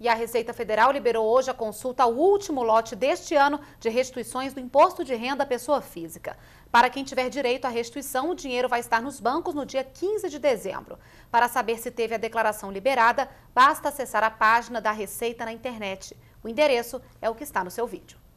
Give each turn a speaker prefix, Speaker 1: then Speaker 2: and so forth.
Speaker 1: E a Receita Federal liberou hoje a consulta ao último lote deste ano de restituições do Imposto de Renda à Pessoa Física. Para quem tiver direito à restituição, o dinheiro vai estar nos bancos no dia 15 de dezembro. Para saber se teve a declaração liberada, basta acessar a página da Receita na internet. O endereço é o que está no seu vídeo.